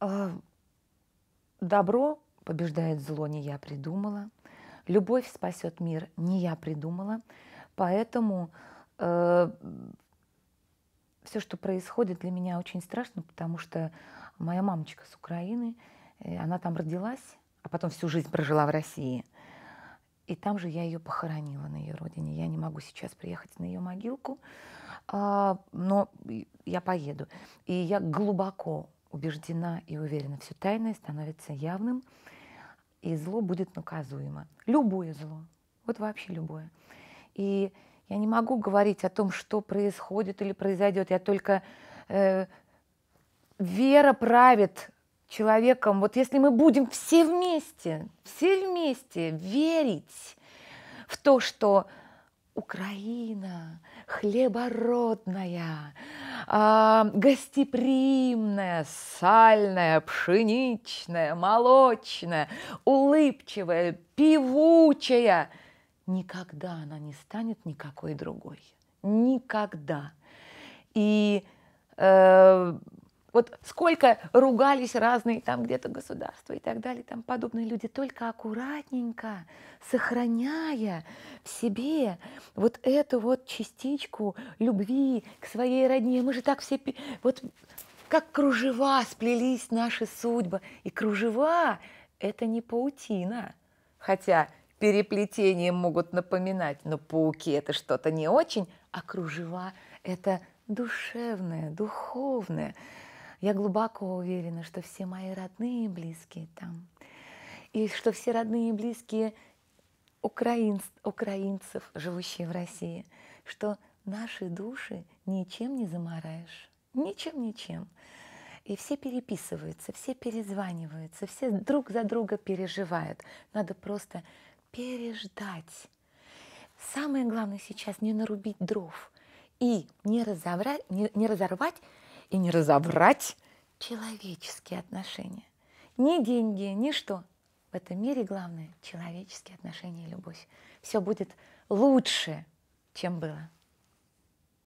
А, добро побеждает зло, не я придумала. Любовь спасет мир, не я придумала. Поэтому э, все, что происходит, для меня очень страшно, потому что моя мамочка с Украины, э, она там родилась, а потом всю жизнь прожила в России. И там же я ее похоронила на ее родине. Я не могу сейчас приехать на ее могилку, э, но я поеду. И я глубоко убеждена и уверена, все тайное становится явным, и зло будет наказуемо. Любое зло. Вот вообще любое. И я не могу говорить о том, что происходит или произойдет. Я только э, вера правит человеком. Вот если мы будем все вместе, все вместе верить в то, что Украина хлебородная, э, а, гостеприимная, сальная, пшеничная, молочная, улыбчивая, певучая. Никогда она не станет никакой другой. Никогда. И э, вот сколько ругались разные там где-то государства и так далее, там подобные люди, только аккуратненько, сохраняя в себе вот эту вот частичку любви к своей родне. Мы же так все, вот как кружева сплелись наши судьбы. И кружева – это не паутина, хотя переплетением могут напоминать, но пауки – это что-то не очень, а кружева – это душевное, духовное – я глубоко уверена, что все мои родные и близкие там. И что все родные и близкие украин, украинцев, живущие в России, что наши души ничем не замораешь, Ничем, ничем. И все переписываются, все перезваниваются, все друг за друга переживают. Надо просто переждать. Самое главное сейчас не нарубить дров и не, разорвать, не, не разорвать и не разобрать человеческие отношения. Ни деньги, ни что. В этом мире главное – человеческие отношения и любовь. Все будет лучше, чем было.